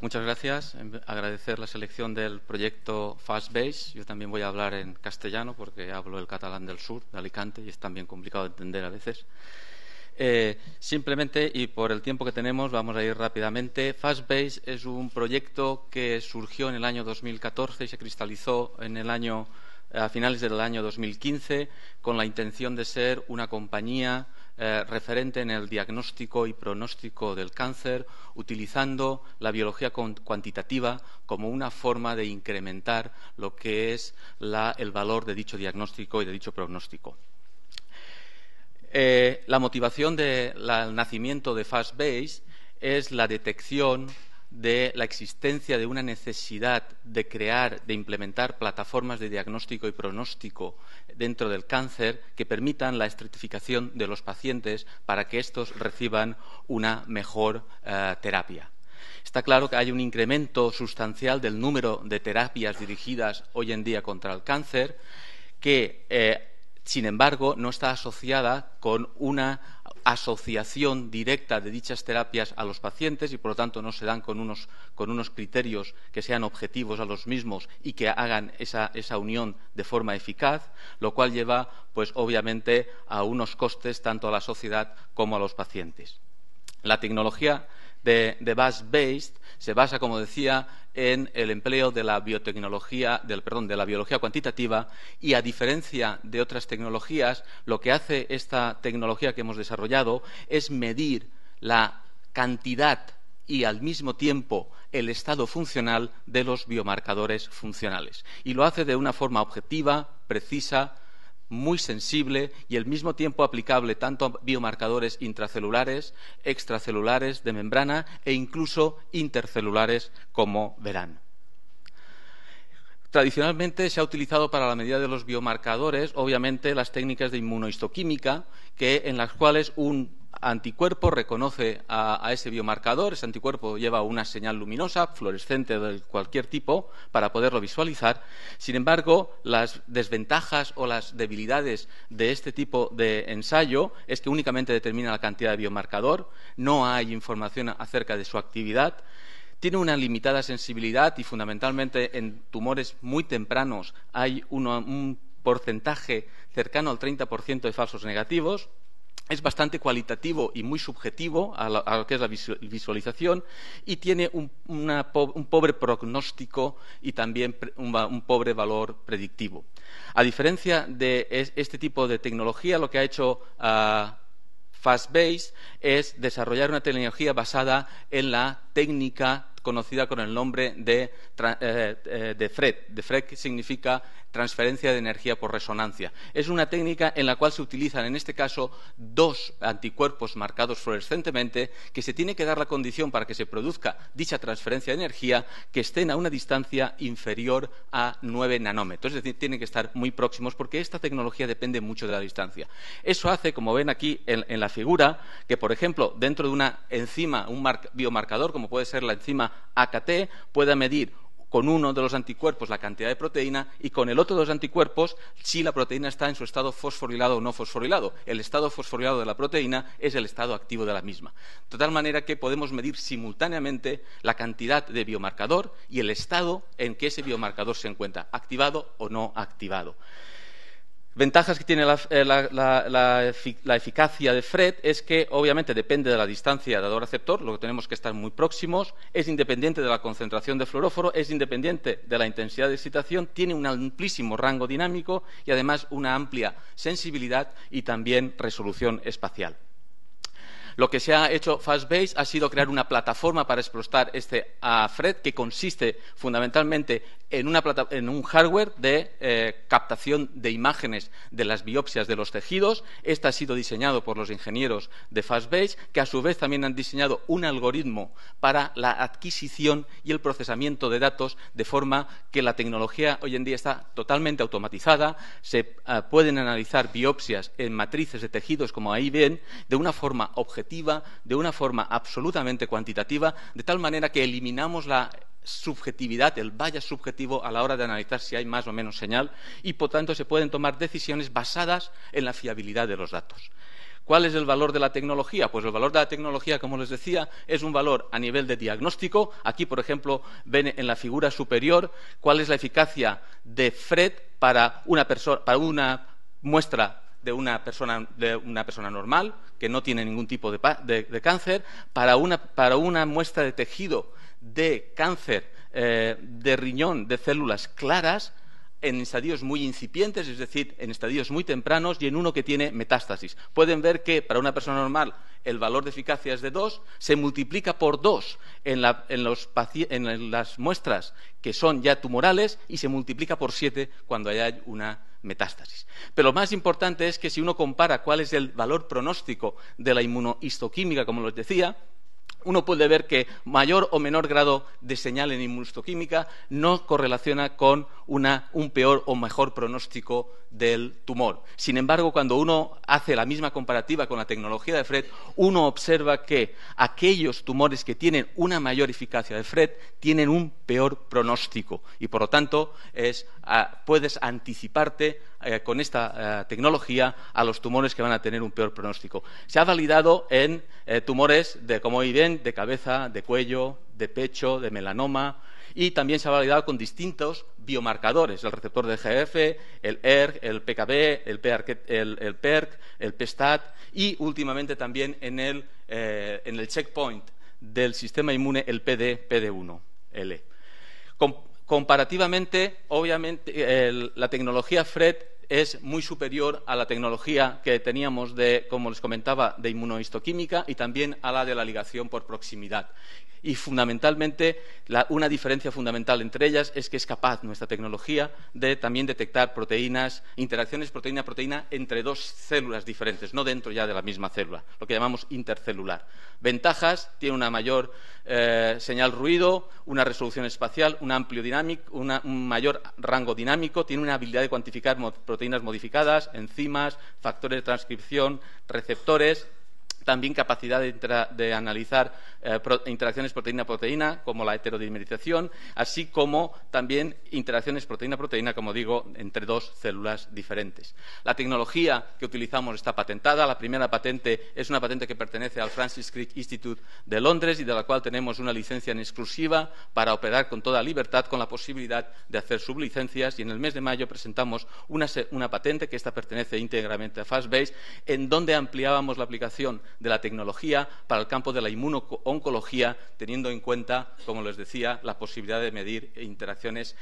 Muchas gracias. Em, agradecer la selección del proyecto Fastbase. Yo también voy a hablar en castellano porque hablo el catalán del sur, de Alicante, y es también complicado de entender a veces. Eh, simplemente, y por el tiempo que tenemos, vamos a ir rápidamente. Fastbase es un proyecto que surgió en el año 2014 y se cristalizó en el año, a finales del año 2015 con la intención de ser una compañía eh, referente en el diagnóstico y pronóstico del cáncer, utilizando la biología cuantitativa como una forma de incrementar lo que es el valor de dicho diagnóstico y de dicho pronóstico. Eh, la motivación del nacimiento de Fast es la detección de la existencia de una necesidad de crear, de implementar plataformas de diagnóstico y pronóstico dentro del cáncer que permitan la estratificación de los pacientes para que estos reciban una mejor eh, terapia. Está claro que hay un incremento sustancial del número de terapias dirigidas hoy en día contra el cáncer que eh, sin embargo, no está asociada con una asociación directa de dichas terapias a los pacientes y, por lo tanto, no se dan con unos, criterios que sean objetivos a los mismos y que hagan esa, esa, unión de forma eficaz, lo cual lleva, pues, obviamente, a unos costes tanto a la sociedad como a los pacientes. La tecnología de, base Bass-Based se basa, como decía, en el empleo de la biotecnología, del, perdón, de la biología cuantitativa y a diferencia de otras tecnologías, lo que hace esta tecnología que hemos desarrollado es medir la cantidad y al mismo tiempo el estado funcional de los biomarcadores funcionales. Y lo hace de una forma objetiva, precisa, muy sensible y al mismo tiempo aplicable tanto a biomarcadores intracelulares, extracelulares de membrana e incluso intercelulares como verán. Tradicionalmente se ha utilizado para la medida de los biomarcadores, obviamente, las técnicas de inmunohistoquímica, que, en las cuales un anticuerpo reconoce a, ese biomarcador, ese anticuerpo lleva una señal luminosa, fluorescente de cualquier tipo, para poderlo visualizar. Sin embargo, las desventajas o las debilidades de este tipo de ensayo es que únicamente determina la cantidad de biomarcador, no hay información acerca de su actividad, tiene una limitada sensibilidad y fundamentalmente en tumores muy tempranos hay un porcentaje cercano al 30% de falsos negativos, es bastante cualitativo y muy subjetivo a, lo que es la visualización y tiene un, pobre pronóstico y también un, pobre valor predictivo. A diferencia de este tipo de tecnología, lo que ha hecho ah, Fastbase es desarrollar una tecnología basada en la técnica conocida con el nombre de, eh, eh, de FRED. De FRED significa transferencia de energía por resonancia. Es una técnica en la cual se utilizan, en este caso, dos anticuerpos marcados fluorescentemente, que se tiene que dar la condición para que se produzca dicha transferencia de energía, que estén a una distancia inferior a 9 nanómetros. Es decir, tienen que estar muy próximos porque esta tecnología depende mucho de la distancia. Eso hace, como ven aquí en, en la figura, que, por ejemplo, dentro de una enzima, un biomarcador, como puede ser la enzima AKT pueda medir con uno de los anticuerpos la cantidad de proteína y con el otro de los anticuerpos si la proteína está en su estado fosforilado o no fosforilado. El estado fosforilado de la proteína es el estado activo de la misma. De tal manera que podemos medir simultáneamente la cantidad de biomarcador y el estado en que ese biomarcador se encuentra, activado o no activado. Ventajas que tiene eh, la, eficacia de FRED es que, obviamente, depende de la distancia dador-receptor, lo que tenemos que estar muy próximos, es independiente de la concentración de fluoróforo, es independiente de la intensidad de excitación, tiene un amplísimo rango dinámico y, además, una amplia sensibilidad y también resolución espacial. Lo que se ha hecho Fastbase ha sido crear una plataforma para explotar este FRED que consiste fundamentalmente en, un hardware de eh, captación de imágenes de las biopsias de los tejidos. Este ha sido diseñado por los ingenieros de Fastbase, que a su vez también han diseñado un algoritmo para la adquisición y el procesamiento de datos, de forma que la tecnología hoy en día está totalmente automatizada. Se eh, pueden analizar biopsias en matrices de tejidos, como ahí ven, de una forma objetiva, de una forma absolutamente cuantitativa, de tal manera que eliminamos la subjetividad, el vaya subjetivo a la hora de analizar si hay más o menos señal y por tanto se pueden tomar decisiones basadas en la fiabilidad de los datos. ¿Cuál es el valor de la tecnología? Pues el valor de la tecnología, como les decía, es un valor a nivel de diagnóstico. Aquí, por ejemplo, ven en la figura superior cuál es la eficacia de FRED para una, muestra de una, persona, normal que no tiene ningún tipo de, cáncer, para una muestra de tejido de cáncer eh, de riñón de células claras en estadios muy incipientes, es decir, en estadios muy tempranos y en uno que tiene metástasis. Pueden ver que para una persona normal el valor de eficacia es de 2, se multiplica por 2 en, en las muestras que son ya tumorales y se multiplica por 7 cuando hay una metástasis. Pero lo más importante es que si uno compara cuál es el valor pronóstico de la inmunohistoquímica, como les decía, uno puede ver que mayor o menor grado de señal en inmunistoquímica no correlaciona con un peor o mejor pronóstico del tumor. Sin embargo, cuando uno hace la misma comparativa con la tecnología de FRED, uno observa que aquellos tumores que tienen una mayor eficacia de FRED tienen un peor pronóstico y, por lo tanto, ah, puedes anticiparte eh, con esta eh, tecnología a los tumores que van a tener un peor pronóstico. Se ha validado en eh, tumores de, como hoy de cabeza, de cuello, de pecho, de melanoma, y también se ha validado con distintos biomarcadores, el receptor de GF, el ERG, el PKB, el PERC, el, PSTAT, e y últimamente también eh, en el, checkpoint del sistema inmune, el PD, PD1L. comparativamente, obviamente, la tecnología FRED es muy superior a la tecnología que teníamos de, como les comentaba, de inmunohistoquímica y también a la de la ligación por proximidad, y fundamentalmente una diferencia fundamental entre ellas es que es capaz nuestra tecnología de también detectar proteínas, interacciones proteína-proteína entre dos células diferentes, no dentro ya de la misma célula, lo que llamamos intercelular. Ventajas, tiene una mayor eh, señal ruido, una resolución espacial, un amplio dinámico, un mayor rango dinámico, tiene una habilidad de cuantificar proteínas modificadas, enzimas, factores de transcripción, receptores, también capacidad de, analizar eh, interacciones proteína-proteína, como la heterodimerización, así como también interacciones proteína-proteína, como digo, entre dos células diferentes. La tecnología que utilizamos está patentada. La primera patente es una patente que pertenece al Francis Crick Institute de Londres y de la cual tenemos una licencia en exclusiva para operar con toda libertad, con la posibilidad de hacer sublicencias. Y en el mes de mayo presentamos una, una patente que esta pertenece íntegramente a Fastbase, en donde ampliábamos la aplicación de la tecnología para el campo de la inmunoncología, teniendo en cuenta, como les decía, la posibilidad de medir interacciones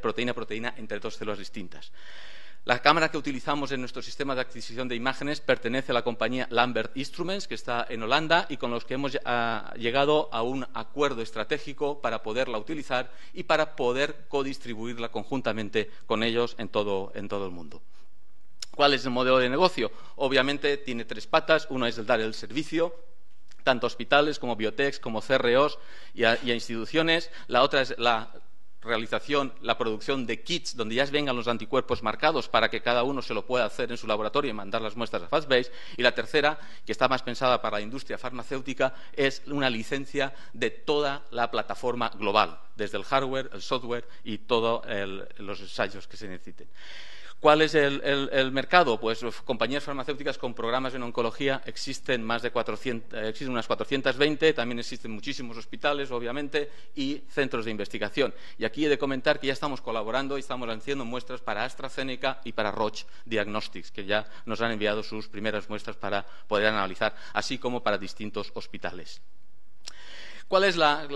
proteína-proteína eh, entre dos células distintas. La cámara que utilizamos en nuestro sistema de adquisición de imágenes pertenece a la compañía Lambert Instruments, que está en Holanda y con los que hemos ah, llegado a un acuerdo estratégico para poderla utilizar y para poder codistribuirla conjuntamente con ellos en todo el mundo. ¿Cuál es el modelo de negocio? Obviamente tiene tres patas. Una es el dar el servicio, tanto a hospitales como biotechs, como CROs y a, y a instituciones. La otra es la realización, la producción de kits donde ya vengan los anticuerpos marcados para que cada uno se lo pueda hacer en su laboratorio y mandar las muestras a Fastbase. Y la tercera, que está más pensada para la industria farmacéutica, es una licencia de toda la plataforma global, desde el hardware, el software y todos los ensayos que se necesiten. ¿Cuál es el, mercado? Pues compañías farmacéuticas con programas en oncología existen más de 400, eh, existen unas 420, también existen muchísimos hospitales, obviamente, y centros de investigación. Y aquí he de comentar que ya estamos colaborando y estamos haciendo muestras para AstraZeneca y para Roche Diagnostics, que ya nos han enviado sus primeras muestras para poder analizar, así como para distintos hospitales. ¿Cuál es la,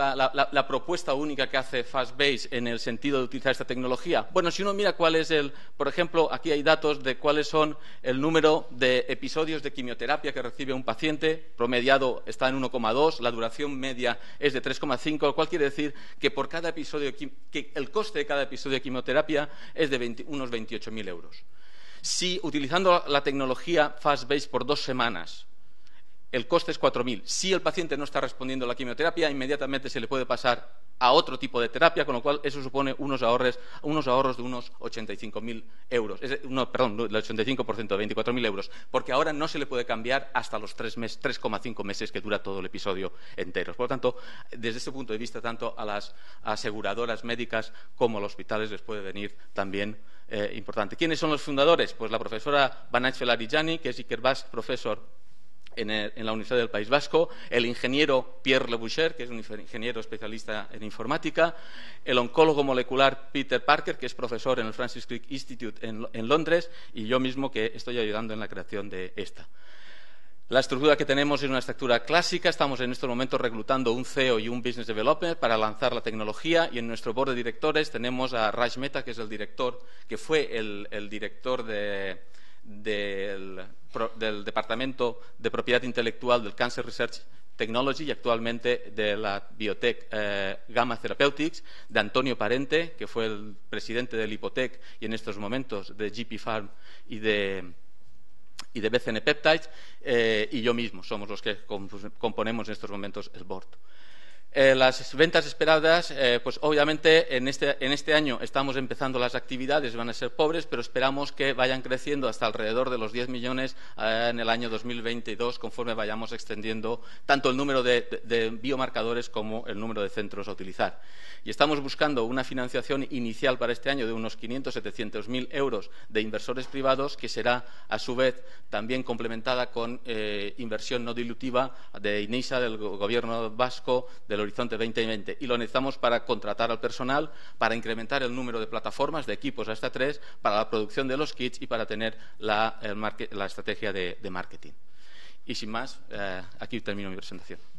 propuesta única que hace Fastbase en el sentido de utilizar esta tecnología? Bueno, si uno mira cuál es el, por ejemplo, aquí hay datos de cuáles son el número de episodios de quimioterapia que recibe un paciente, promediado está en 1,2, la duración media es de 3,5, lo cual quiere decir que por cada episodio el coste de cada episodio de quimioterapia es de unos 28.000 euros. Si utilizando la tecnología Fastbase por dos semanas el coste es 4.000. Si el paciente no está respondiendo a la quimioterapia, inmediatamente se le puede pasar a otro tipo de terapia, con lo cual eso supone unos ahorros, unos de unos 85.000 euros. perdón, el 85% de 24.000 euros, porque ahora no se le puede cambiar hasta los 3,5 meses que dura todo el episodio entero. Por lo tanto, desde ese punto de vista, tanto a las aseguradoras médicas como a los hospitales les puede venir también eh, importante. ¿Quiénes son los fundadores? Pues la profesora Banach Arigiani, que es Iker profesor en, la Universidad del País Vasco, el ingeniero Pierre Leboucher, que es un ingeniero especialista en informática, el oncólogo molecular Peter Parker, que es profesor en el Francis Crick Institute en, Londres, y yo mismo que estoy ayudando en la creación de esta. La estructura que tenemos es una estructura clásica. Estamos en estos momentos reclutando un CEO y un Business Developer para lanzar la tecnología y en nuestro board de directores tenemos a Raj Mehta, que es el director, que fue el director de, del, Departamento de Propiedad Intelectual del Cancer Research Technology y actualmente de la Biotech eh, Gamma Therapeutics, de Antonio Parente, que fue el presidente del Hipotec y en estos momentos de GP Farm y de, y BCN Peptides, eh, y yo mismo somos los que componemos en estos momentos el board. Eh, las ventas esperadas, eh, pues obviamente este, en este, año estamos empezando las actividades, van a ser pobres, pero esperamos que vayan creciendo hasta alrededor de los 10 millones eh, en el año 2022, conforme vayamos extendiendo tanto el número de, biomarcadores como el número de centros a utilizar. Y estamos buscando una financiación inicial para este año de unos 500-700 mil euros de inversores privados, que será a su vez también complementada con inversión no dilutiva de INISA, del Gobierno vasco, de los Horizonte 2020 y lo necesitamos para contratar al personal, para incrementar el número de plataformas, de equipos hasta tres, para la producción de los kits y para tener la, estrategia de, marketing. Y sin más, eh, aquí termino mi presentación.